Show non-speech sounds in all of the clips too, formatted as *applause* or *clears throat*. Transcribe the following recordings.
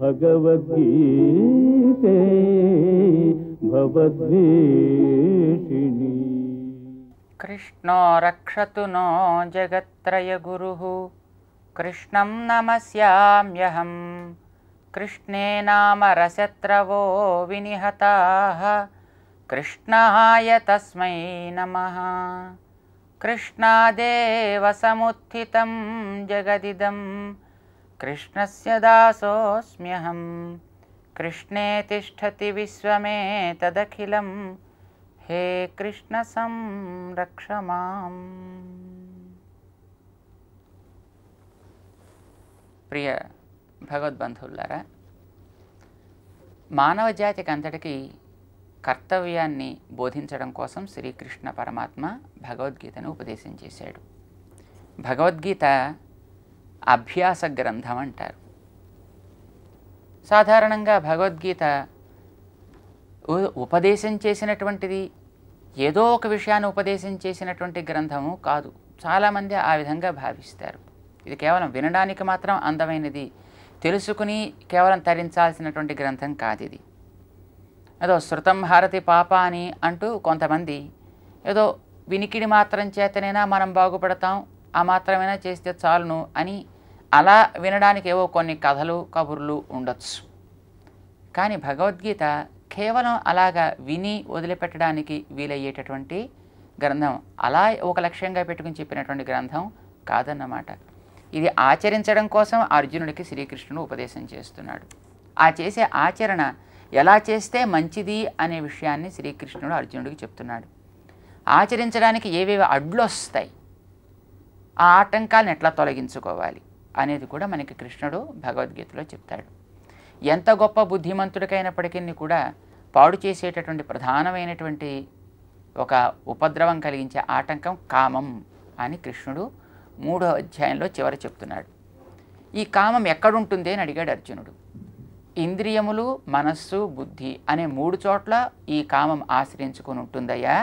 भगवद्गीते कृष्णो रक्षतु नो जगत्त्रय गुरुः कृष्णं नमस्याम्यहं कृष्णे नाम रसत्रवो विनिहताः कृष्णाय तस्मै नमः कृष्णादेवसमुत्थितं जगदिदम् కృష్ణస్య దాసోస్మ్యహం కృష్ణే తిష్టతి విశ్వమే తదఖిలం హే కృష్ణ संरक्ष ప్రియ భగవద్బంధువులారా మానవ జాతికి అంతటికి కర్తవ్యాన్ని బోధించడం కోసం శ్రీకృష్ణ పరమాత్మ భగవద్గీతను ఉపదేశం చేశాడు భగవద్గీత అభ్యాస గ్రంథం అంటారు సాధారణంగా భగవద్గీత ఉపదేశం చేసినటువంటిది ఏదో ఒక విషయాన్ని ఉపదేశం చేసినటువంటి గ్రంథము కాదు చాలామంది ఆ విధంగా భావిస్తారు ఇది కేవలం వినడానికి మాత్రం అందమైనది తెలుసుకుని కేవలం తరించాల్సినటువంటి గ్రంథం కాదు ఇది ఏదో శృతం హారతి పాప అని అంటూ కొంతమంది ఏదో వినికిడి మాత్రం చేతనైనా మనం బాగుపడతాం ఆ మాత్రమైనా చేస్తే చాలును అని అలా వినడానికి ఏవో కొన్ని కథలు కబుర్లు ఉండొచ్చు కానీ భగవద్గీత కేవలం అలాగా విని వదిలిపెట్టడానికి వీలయ్యేటటువంటి గ్రంథం అలా ఒక లక్ష్యంగా పెట్టుకుని చెప్పినటువంటి గ్రంథం కాదన్నమాట ఇది ఆచరించడం కోసం అర్జునుడికి శ్రీకృష్ణుడు ఉపదేశం చేస్తున్నాడు ఆ చేసే ఆచరణ ఎలా చేస్తే మంచిది అనే విషయాన్ని శ్రీకృష్ణుడు అర్జునుడికి చెప్తున్నాడు ఆచరించడానికి ఏవేవి అడ్లు వస్తాయి ఆ ఆటంకాలను ఎట్లా తొలగించుకోవాలి అనేది కూడా మనకి కృష్ణుడు భగవద్గీతలో చెప్తాడు ఎంత గొప్ప బుద్ధిమంతుడికైనప్పటికీ కూడా పాడు చేసేటటువంటి ప్రధానమైనటువంటి ఒక ఉపద్రవం కలిగించే ఆటంకం కామం అని కృష్ణుడు మూడో అధ్యాయంలో చివర చెప్తున్నాడు ఈ కామం ఎక్కడుంటుంది అని అడిగాడు అర్జునుడు ఇంద్రియములు మనస్సు బుద్ధి అనే మూడు చోట్ల ఈ కామం ఆశ్రయించుకుని ఉంటుందయ్యా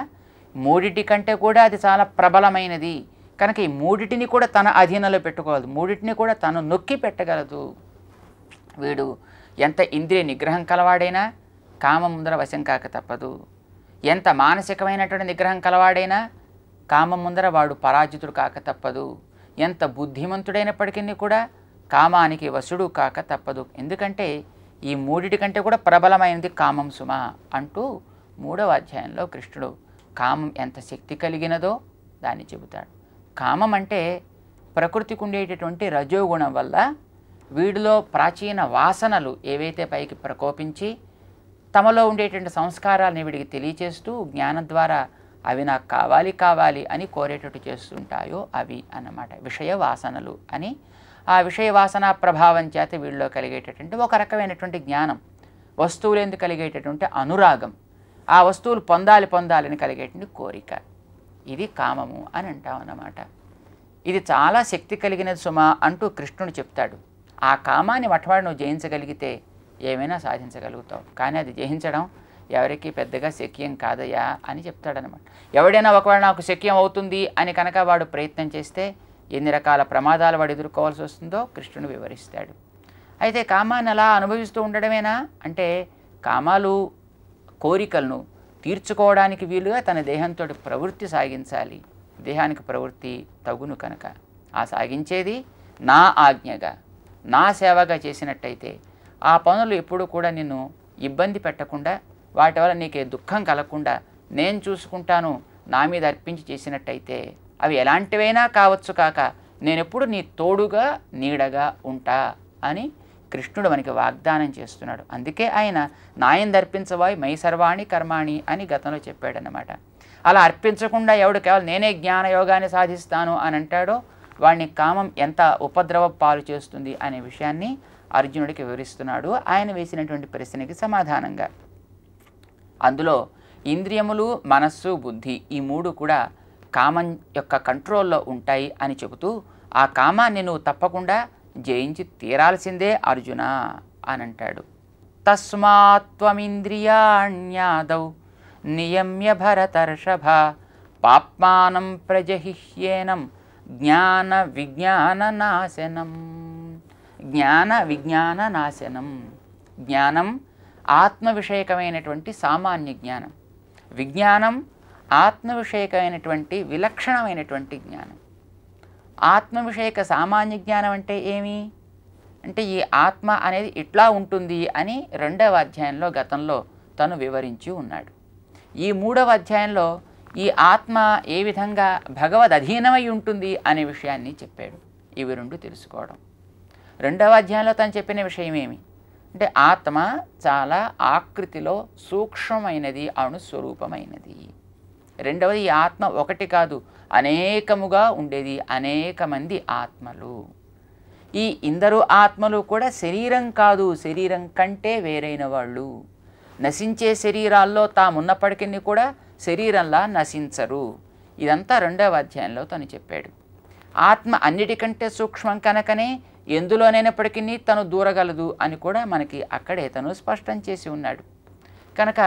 మూడిటి కంటే కూడా అది చాలా ప్రబలమైనది కనుక ఈ మూడిటిని కూడా తన అధీనంలో పెట్టుకోగలదు మూడిటిని కూడా తను నొక్కి పెట్టగలదు వీడు ఎంత ఇంద్రియ నిగ్రహం కలవాడైనా కామం ముందర వశం కాక తప్పదు ఎంత మానసికమైనటువంటి నిగ్రహం కలవాడైనా కామం ముందర వాడు పరాజితుడు కాక తప్పదు ఎంత బుద్ధిమంతుడైనప్పటికీ కూడా కామానికి వశుడు కాక తప్పదు ఎందుకంటే ఈ మూడిటి కంటే కూడా ప్రబలమైనది కామం సుమ అంటూ మూడవ అధ్యాయంలో కృష్ణుడు కామం ఎంత శక్తి కలిగినదో దాన్ని చెబుతాడు కామం అంటే ప్రకృతికి ఉండేటటువంటి రజోగుణం వల్ల వీడిలో ప్రాచీన వాసనలు ఏవైతే పైకి ప్రకోపించి తమలో ఉండేటువంటి సంస్కారాలని వీడికి తెలియచేస్తూ జ్ఞానం ద్వారా అవి నాకు కావాలి కావాలి అని కోరేటట్టు చేస్తుంటాయో అవి అన్నమాట విషయ వాసనలు అని ఆ విషయ వాసన ప్రభావం చేత వీళ్ళలో కలిగేటటువంటి ఒక రకమైనటువంటి జ్ఞానం వస్తువులేందు కలిగేటటువంటి అనురాగం ఆ వస్తువులు పొందాలి పొందాలని కలిగేటువంటి కోరిక ఇది కామము అని అంటాం అన్నమాట ఇది చాలా శక్తి కలిగినది సుమ అంటూ కృష్ణుడు చెప్తాడు ఆ కామాన్ని మొట్టమొదటి నువ్వు జయించగలిగితే ఏమైనా సాధించగలుగుతావు కానీ అది జయించడం ఎవరికి పెద్దగా శక్యం కాదయ్యా అని చెప్తాడనమాట ఎవడైనా ఒకవేళ నాకు శక్యం అవుతుంది అని కనుక వాడు ప్రయత్నం చేస్తే ఎన్ని రకాల ప్రమాదాలు వాడు ఎదుర్కోవాల్సి వస్తుందో కృష్ణుడు వివరిస్తాడు అయితే కామాన్ని అలా అనుభవిస్తూ ఉండడమేనా అంటే కామాలు కోరికలను తీర్చుకోవడానికి వీలుగా తన దేహంతో ప్రవృత్తి సాగించాలి దేహానికి ప్రవృత్తి తగును కనుక ఆ సాగించేది నా ఆజ్ఞగా నా సేవగా చేసినట్టయితే ఆ పనులు ఎప్పుడూ కూడా నిన్ను ఇబ్బంది పెట్టకుండా వాటి వల్ల నీకే దుఃఖం కలగకుండా నేను చూసుకుంటాను నా మీద అర్పించి చేసినట్టయితే అవి ఎలాంటివైనా కావచ్చు కాక నేనెప్పుడు నీ తోడుగా నీడగా ఉంటా అని కృష్ణుడు మనకి వాగ్దానం చేస్తున్నాడు అందుకే ఆయన నాయం దర్పించవాయి మై సర్వాణి కర్మాణి అని గతంలో చెప్పాడనమాట అలా అర్పించకుండా ఎవడు కేవలం నేనే జ్ఞాన యోగాన్ని సాధిస్తాను అని అంటాడో వాడిని కామం ఎంత ఉపద్రవ పాలు చేస్తుంది అనే విషయాన్ని అర్జునుడికి వివరిస్తున్నాడు ఆయన వేసినటువంటి ప్రశ్నకి సమాధానంగా అందులో ఇంద్రియములు మనస్సు బుద్ధి ఈ మూడు కూడా కామం యొక్క కంట్రోల్లో ఉంటాయి అని చెబుతూ ఆ కామాన్ని నువ్వు తప్పకుండా జయించి తీరాల్సిందే అర్జున అని అంటాడు తస్మాత్వమింద్రియాణ్యాదౌ నియమ్య భరతర్షభ పాప్మానం ప్రజహిహ్యేనం జ్ఞాన విజ్ఞాన నాశనం జ్ఞాన విజ్ఞాన నాశనం జ్ఞానం ఆత్మవిషయకమైనటువంటి సామాన్య జ్ఞానం విజ్ఞానం ఆత్మవిషయకమైనటువంటి విలక్షణమైనటువంటి జ్ఞానం ఆత్మవిషయక సామాన్య జ్ఞానం అంటే ఏమి అంటే ఈ ఆత్మ అనేది ఇట్లా ఉంటుంది అని రెండవ అధ్యాయంలో గతంలో తను వివరించి ఉన్నాడు ఈ మూడవ అధ్యాయంలో ఈ ఆత్మ ఏ విధంగా భగవద్ అధీనమై ఉంటుంది అనే విషయాన్ని చెప్పాడు ఇవి రెండు తెలుసుకోవడం రెండవ అధ్యాయంలో తను చెప్పిన విషయం ఏమి అంటే ఆత్మ చాలా ఆకృతిలో సూక్ష్మమైనది అణుస్వరూపమైనది రెండవది ఈ ఆత్మ ఒకటి కాదు అనేకముగా ఉండేది అనేక మంది ఆత్మలు ఈ ఇందరు ఆత్మలు కూడా శరీరం కాదు శరీరం కంటే వేరైన వాళ్ళు నశించే శరీరాల్లో తామున్నప్పటికీ కూడా శరీరంలా నశించరు ఇదంతా రెండవ అధ్యాయంలో తను చెప్పాడు ఆత్మ అన్నిటికంటే సూక్ష్మం కనుకనే ఎందులోనైనప్పటికీ తను దూరగలదు అని కూడా మనకి అక్కడే తను స్పష్టం చేసి ఉన్నాడు కనుక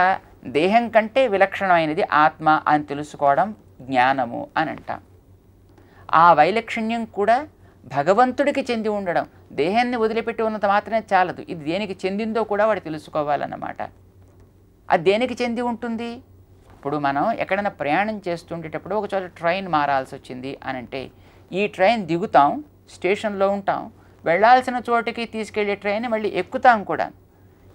దేహం కంటే విలక్షణమైనది ఆత్మ అని తెలుసుకోవడం జ్ఞానము అని అంటాం ఆ వైలక్షణ్యం కూడా భగవంతుడికి చెంది ఉండడం దేహాన్ని వదిలిపెట్టి ఉన్నంత మాత్రమే చాలదు ఇది దేనికి చెందిందో కూడా వాడు తెలుసుకోవాలన్నమాట అది దేనికి చెంది ఉంటుంది ఇప్పుడు మనం ఎక్కడైనా ప్రయాణం చేస్తుండేటప్పుడు ఒక చోట ట్రైన్ మారాల్సి వచ్చింది అని అంటే ఈ ట్రైన్ దిగుతాం స్టేషన్లో ఉంటాం వెళ్ళాల్సిన చోటికి తీసుకెళ్లే ట్రైన్ మళ్ళీ ఎక్కుతాం కూడా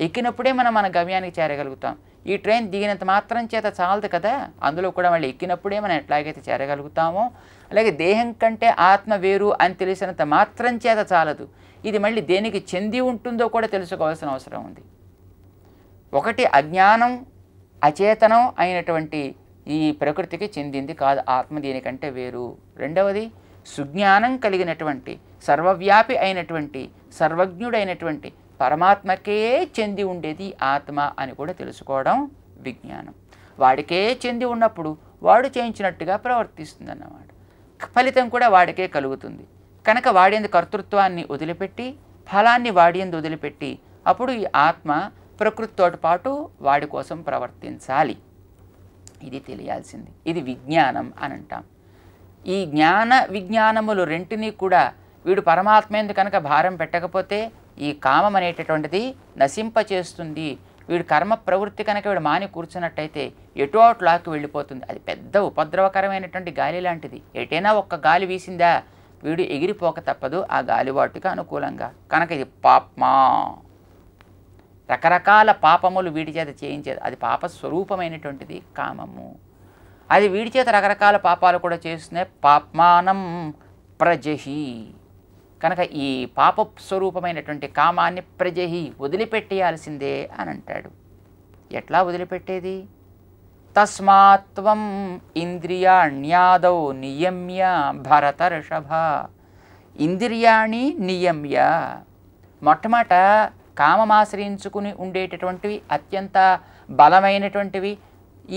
ఎక్కినప్పుడే మనం మన గమ్యానికి చేరగలుగుతాం ఈ ట్రైన్ దిగినంత మాత్రం చేత చాలదు కదా అందులో కూడా మళ్ళీ ఎక్కినప్పుడే మనం ఎట్లాగైతే చేరగలుగుతామో అలాగే దేహం కంటే ఆత్మ వేరు అని తెలిసినంత మాత్రం చేత చాలదు ఇది మళ్ళీ దేనికి చెంది ఉంటుందో కూడా తెలుసుకోవాల్సిన అవసరం ఉంది ఒకటి అజ్ఞానం అచేతనం అయినటువంటి ఈ ప్రకృతికి చెందింది కాదు ఆత్మ దేనికంటే వేరు రెండవది సుజ్ఞానం కలిగినటువంటి సర్వవ్యాపి అయినటువంటి సర్వజ్ఞుడైనటువంటి పరమాత్మకే చెంది ఉండేది ఆత్మ అని కూడా తెలుసుకోవడం విజ్ఞానం వాడికే చెంది ఉన్నప్పుడు వాడు చేయించినట్టుగా ప్రవర్తిస్తుంది అన్నమాట ఫలితం కూడా వాడికే కలుగుతుంది కనుక వాడేందు కర్తృత్వాన్ని వదిలిపెట్టి ఫలాన్ని వాడేందు వదిలిపెట్టి అప్పుడు ఈ ఆత్మ ప్రకృతితో పాటు వాడి కోసం ప్రవర్తించాలి ఇది తెలియాల్సింది ఇది విజ్ఞానం అని అంటాం ఈ జ్ఞాన విజ్ఞానములు రెంటినీ కూడా వీడు పరమాత్మేందు కనుక భారం పెట్టకపోతే ఈ కామం అనేటటువంటిది నశింపచేస్తుంది వీడు కర్మ ప్రవృత్తి కనుక వీడు మాని కూర్చున్నట్టయితే ఎటు అవుట్ లాక్కి వెళ్ళిపోతుంది అది పెద్ద ఉపద్రవకరమైనటువంటి గాలి లాంటిది ఎటైనా ఒక్క గాలి వీసిందా వీడు ఎగిరిపోక తప్పదు ఆ గాలివాటుకి అనుకూలంగా కనుక ఇది పాప్మా రకరకాల పాపములు వీడి చేత చేయించేది అది పాప స్వరూపమైనటువంటిది కామము అది వీడి చేత రకరకాల పాపాలు కూడా చేస్తున్నాయి పాప్మానం ప్రజహి కనుక ఈ పాప స్వరూపమైనటువంటి కామాన్ని ప్రజహి వదిలిపెట్టేయాల్సిందే అని అంటాడు ఎట్లా వదిలిపెట్టేది తస్మాత్వం ఇంద్రియాణ్యాదౌ నియమ్య భరతర్షభ ఇంద్రియాణి నియమ్య మొట్టమొట కామమాశ్రయించుకుని ఉండేటటువంటివి అత్యంత బలమైనటువంటివి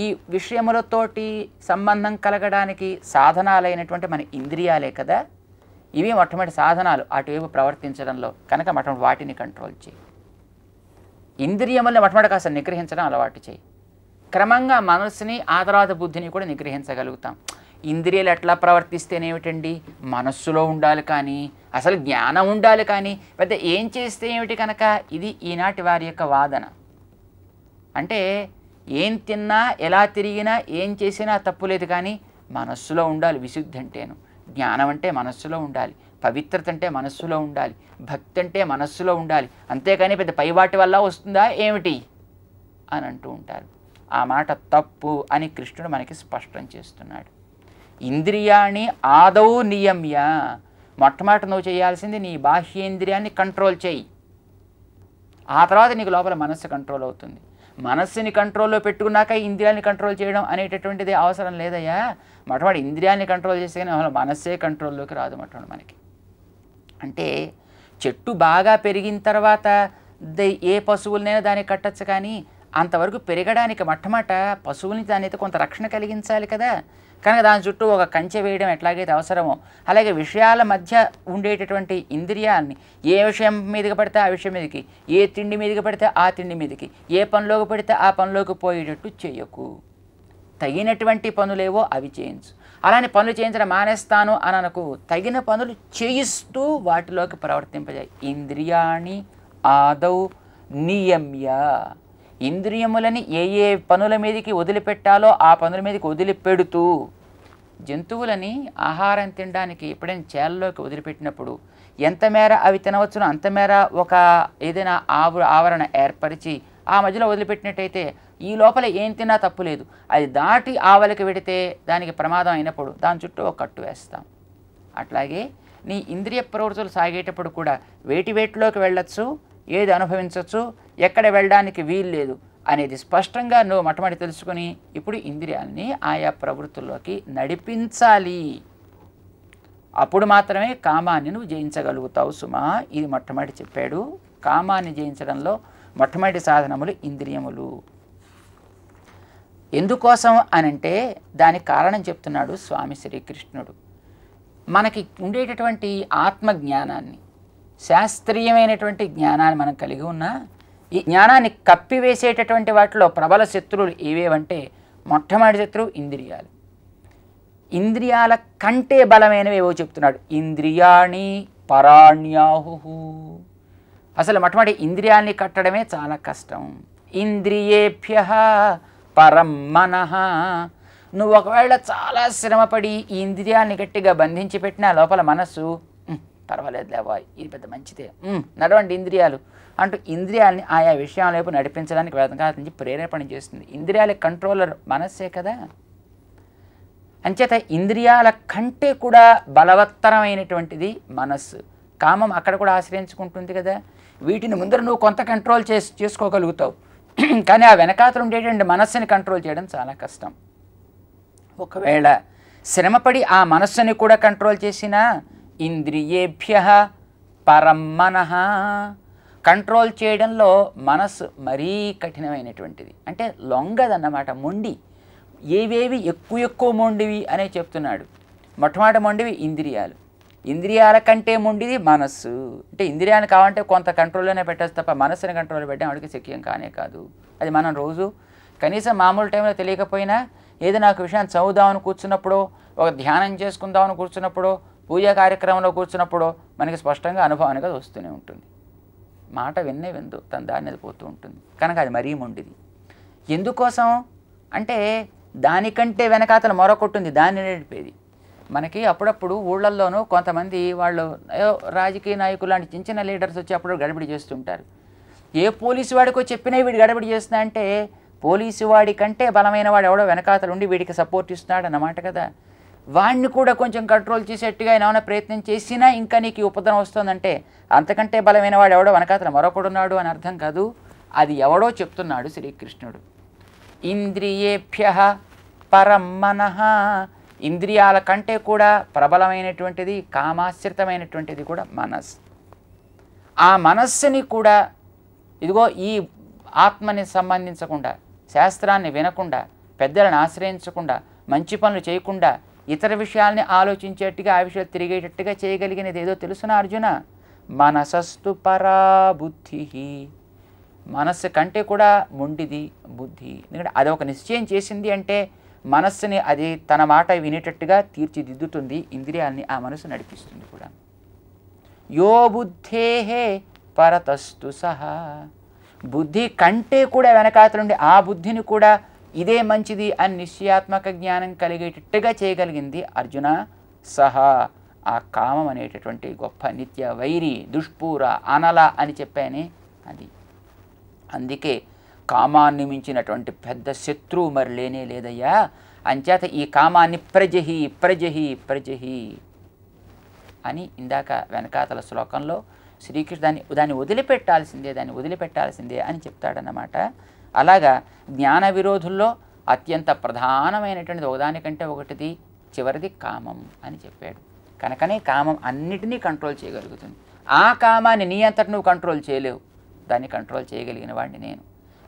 ఈ విషయములతోటి సంబంధం కలగడానికి సాధనాలైనటువంటి మన ఇంద్రియాలే కదా ఇవి మొట్టమొదటి సాధనాలు అటువైపు ప్రవర్తించడంలో కనుక మొట్టమొదటి వాటిని కంట్రోల్ చేయి ఇంద్రియముల్ని మొట్టమొదటి కాస్త నిగ్రహించడం అలవాటు చేయి క్రమంగా మనస్సుని ఆ తర్వాత బుద్ధిని కూడా నిగ్రహించగలుగుతాం ఇంద్రియాలు ఎట్లా ప్రవర్తిస్తేనేమిటండి మనస్సులో ఉండాలి కానీ అసలు జ్ఞానం ఉండాలి కానీ పెద్ద ఏం చేస్తే ఏమిటి కనుక ఇది ఈనాటి వారి యొక్క వాదన అంటే ఏం తిన్నా ఎలా తిరిగినా ఏం చేసినా తప్పులేదు కానీ మనస్సులో ఉండాలి విశుద్ధి అంటేను జ్ఞానం అంటే మనస్సులో ఉండాలి పవిత్రత అంటే మనస్సులో ఉండాలి భక్తి అంటే మనస్సులో ఉండాలి అంతేకాని పెద్ద పైవాటి వల్ల వస్తుందా ఏమిటి అని అంటూ ఉంటారు ఆ మాట తప్పు అని కృష్ణుడు మనకి స్పష్టం చేస్తున్నాడు ఇంద్రియాన్ని ఆదౌ నియమ్య మొట్టమొదటి నువ్వు చేయాల్సింది నీ బాహ్యేంద్రియాన్ని కంట్రోల్ చేయి ఆ తర్వాత నీకు లోపల మనస్సు కంట్రోల్ అవుతుంది మనస్సుని కంట్రోల్లో పెట్టుకున్నాక ఇంద్రియాన్ని కంట్రోల్ చేయడం అనేటటువంటిది అవసరం లేదయ్యా మటవాడు ఇంద్రియాన్ని కంట్రోల్ చేస్తే కానీ మనస్సే కంట్రోల్లోకి రాదు మటవాడు మనకి అంటే చెట్టు బాగా పెరిగిన తర్వాత ఏ పశువులనైనా దానికి కట్టచ్చు కానీ అంతవరకు పెరగడానికి మొట్టమాట పశువుని దాని కొంత రక్షణ కలిగించాలి కదా కనుక దాని చుట్టూ ఒక కంచె వేయడం ఎట్లాగైతే అవసరమో అలాగే విషయాల మధ్య ఉండేటటువంటి ఇంద్రియాన్ని ఏ విషయం మీదకి పడితే ఆ విషయం మీదకి ఏ తిండి మీదకి పడితే ఆ తిండి మీదకి ఏ పనిలోకి పడితే ఆ పనిలోకి పోయేటట్టు చేయకు తగినటువంటి పనులేవో అవి చేయించు అలానే పనులు చేయించడం మానేస్తాను అని అనకు తగిన పనులు చేయిస్తూ వాటిలోకి ప్రవర్తింపజేయి ఇంద్రియాణి ఆదౌ నియమ్య ఇంద్రియములని ఏ ఏ పనుల మీదకి వదిలిపెట్టాలో ఆ పనుల మీదకి వదిలిపెడుతూ జంతువులని ఆహారం తినడానికి ఎప్పుడైనా చేలలోకి వదిలిపెట్టినప్పుడు ఎంత మేర అవి తినవచ్చునో అంతమేర ఒక ఏదైనా ఆవు ఆవరణ ఏర్పరిచి ఆ మధ్యలో వదిలిపెట్టినట్టయితే ఈ లోపల ఏం తిన్నా తప్పులేదు అది దాటి ఆవలికి వెడితే దానికి ప్రమాదం అయినప్పుడు దాని చుట్టూ ఒక కట్టు వేస్తాం అట్లాగే నీ ఇంద్రియ ప్రవృత్తులు సాగేటప్పుడు కూడా వేటి వేటిలోకి వెళ్ళచ్చు ఏది అనుభవించవచ్చు ఎక్కడ వెళ్ళడానికి వీలు లేదు అనేది స్పష్టంగా నువ్వు మొట్టమొదటి తెలుసుకుని ఇప్పుడు ఇంద్రియాల్ని ఆయా ప్రవృత్తుల్లోకి నడిపించాలి అప్పుడు మాత్రమే కామాన్ని నువ్వు జయించగలుగుతావు సుమా ఇది మొట్టమొదటి చెప్పాడు కామాన్ని జయించడంలో మొట్టమొదటి సాధనములు ఇంద్రియములు ఎందుకోసం అని అంటే దానికి కారణం చెప్తున్నాడు స్వామి శ్రీకృష్ణుడు మనకి ఉండేటటువంటి ఆత్మజ్ఞానాన్ని శాస్త్రీయమైనటువంటి జ్ఞానాన్ని మనం కలిగి ఉన్నా ఈ జ్ఞానాన్ని కప్పివేసేటటువంటి వాటిలో ప్రబల శత్రువులు ఏవేవంటే మొట్టమొదటి శత్రువు ఇంద్రియాలు ఇంద్రియాల కంటే బలమైనవి ఏవో చెప్తున్నాడు ఇంద్రియాణి పరాణ్యాహు అసలు మొట్టమొదటి ఇంద్రియాల్ని కట్టడమే చాలా కష్టం ఇంద్రియేభ్య పరం మనః నువ్వు ఒకవేళ చాలా శ్రమపడి ఈ ఇంద్రియాన్ని గట్టిగా బంధించి పెట్టినా లోపల మనస్సు పర్వాలేదు లేవా ఇది పెద్ద మంచిదే నడవండి ఇంద్రియాలు అంటూ ఇంద్రియాలని ఆయా విషయాల వైపు నడిపించడానికి ప్రయత్నించి ప్రేరేపణ చేస్తుంది ఇంద్రియాల కంట్రోలర్ మనస్సే కదా అంచేత ఇంద్రియాల కంటే కూడా బలవత్తరమైనటువంటిది మనస్సు కామం అక్కడ కూడా ఆశ్రయించుకుంటుంది కదా వీటిని ముందర నువ్వు కొంత కంట్రోల్ చేసి చేసుకోగలుగుతావు *clears throat* కానీ ఆ వెనకాతలు ఉండేటువంటి మనస్సుని కంట్రోల్ చేయడం చాలా కష్టం ఒకవేళ శ్రమపడి ఆ మనస్సుని కూడా కంట్రోల్ చేసిన ఇంద్రియేభ్య పరం మనహ కంట్రోల్ చేయడంలో మనస్సు మరీ కఠినమైనటువంటిది అంటే లొంగదన్నమాట మొండి ఏవేవి ఎక్కువ ఎక్కువ మొండివి అనే చెప్తున్నాడు మొట్టమొదటి మొండివి ఇంద్రియాలు ఇంద్రియాల కంటే మొండిది మనస్సు అంటే ఇంద్రియాలు కావాలంటే కొంత కంట్రోల్లోనే పెట్టచ్చు తప్ప మనస్సుని కంట్రోల్లో పెట్టడం వాడికి శక్యం కానే కాదు అది మనం రోజు కనీసం మామూలు టైంలో తెలియకపోయినా ఏదో నాకు విషయాన్ని చదువుదామని కూర్చున్నప్పుడు ఒక ధ్యానం చేసుకుందామని కూర్చున్నప్పుడు పూజా కార్యక్రమంలో కూర్చున్నప్పుడు మనకి స్పష్టంగా అనుభవానికి వస్తూనే ఉంటుంది మాట విన్నే విందు తన దారిని అది పోతూ ఉంటుంది కనుక అది మరీ మొండిది ఎందుకోసం అంటే దానికంటే వెనకాతల మరొకటి దాన్ని నడిపేది మనకి అప్పుడప్పుడు ఊళ్ళల్లోనూ కొంతమంది వాళ్ళు రాజకీయ నాయకులు లాంటి చిన్న చిన్న లీడర్స్ వచ్చి అప్పుడు గడబడి చేస్తుంటారు ఏ పోలీసు వాడికో చెప్పినా వీడు గడబడి చేస్తున్నా అంటే పోలీసు వాడి కంటే బలమైన వాడు ఎవడో వెనకాతలు ఉండి వీడికి సపోర్ట్ ఇస్తున్నాడు అన్నమాట కదా వాడిని కూడా కొంచెం కంట్రోల్ చేసేట్టుగా ఏమైనా ప్రయత్నం చేసినా ఇంకా నీకు ఉపద్రం వస్తుందంటే అంతకంటే బలమైన వాడు ఎవడో వనకాతల మరొకడున్నాడు అని అర్థం కాదు అది ఎవడో చెప్తున్నాడు శ్రీకృష్ణుడు ఇంద్రియేభ్య పరం ఇంద్రియాల కంటే కూడా ప్రబలమైనటువంటిది కామాశ్రితమైనటువంటిది కూడా మనస్సు ఆ మనస్సుని కూడా ఇదిగో ఈ ఆత్మని సంబంధించకుండా శాస్త్రాన్ని వినకుండా పెద్దలను ఆశ్రయించకుండా మంచి పనులు చేయకుండా ఇతర విషయాల్ని ఆలోచించేట్టుగా ఆ విషయాలు తిరిగేటట్టుగా చేయగలిగినది ఏదో తెలుసున అర్జున మనసస్తు పరాబుద్ధి మనస్సు కంటే కూడా మొండిది బుద్ధి ఎందుకంటే అది ఒక నిశ్చయం చేసింది అంటే మనస్సుని అది తన మాట వినేటట్టుగా తీర్చిదిద్దుతుంది ఇంద్రియాలని ఆ మనసు నడిపిస్తుంది కూడా యో బుద్ధేహే పరతస్తు సహా బుద్ధి కంటే కూడా వెనకాతలుండి ఆ బుద్ధిని కూడా ఇదే మంచిది అని నిశ్చయాత్మక జ్ఞానం కలిగేటట్టుగా చేయగలిగింది అర్జున సహా ఆ కామం అనేటటువంటి గొప్ప నిత్య వైరి దుష్పూర అనల అని చెప్పానే అది అందుకే కామాన్ని మించినటువంటి పెద్ద శత్రువు మరి లేనే లేదయ్యా అంచేత ఈ కామాన్ని ప్రజహి ప్రజహి ప్రజహి అని ఇందాక వెనకాతల శ్లోకంలో శ్రీకృష్ణ దాన్ని దాన్ని వదిలిపెట్టాల్సిందే దాన్ని వదిలిపెట్టాల్సిందే అని చెప్తాడన్నమాట అలాగా జ్ఞాన విరోధుల్లో అత్యంత ప్రధానమైనటువంటిది ఒకదానికంటే ఒకటిది చివరిది కామం అని చెప్పాడు కనుకనే కామం అన్నిటినీ కంట్రోల్ చేయగలుగుతుంది ఆ కామాన్ని నీ అంతటి నువ్వు కంట్రోల్ చేయలేవు దాన్ని కంట్రోల్ చేయగలిగిన వాడిని నేను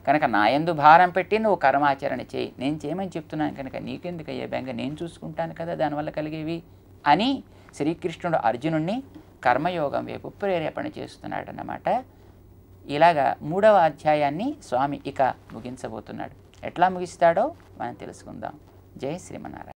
కనుక నా ఎందు భారం పెట్టి నువ్వు కర్మాచరణ చేయి నేను చేయమని చెప్తున్నాను కనుక నీకెందుకు అయ్యే బెంగ నేను చూసుకుంటాను కదా దానివల్ల కలిగేవి అని శ్రీకృష్ణుడు అర్జునుణ్ణి కర్మయోగం వైపు ప్రేరేపణ చేస్తున్నాడు అన్నమాట ఇలాగా మూడవ అధ్యాయాన్ని స్వామి ఇక ముగించబోతున్నాడు ఎట్లా ముగిస్తాడో మనం తెలుసుకుందాం జై శ్రీమన్నారాయణ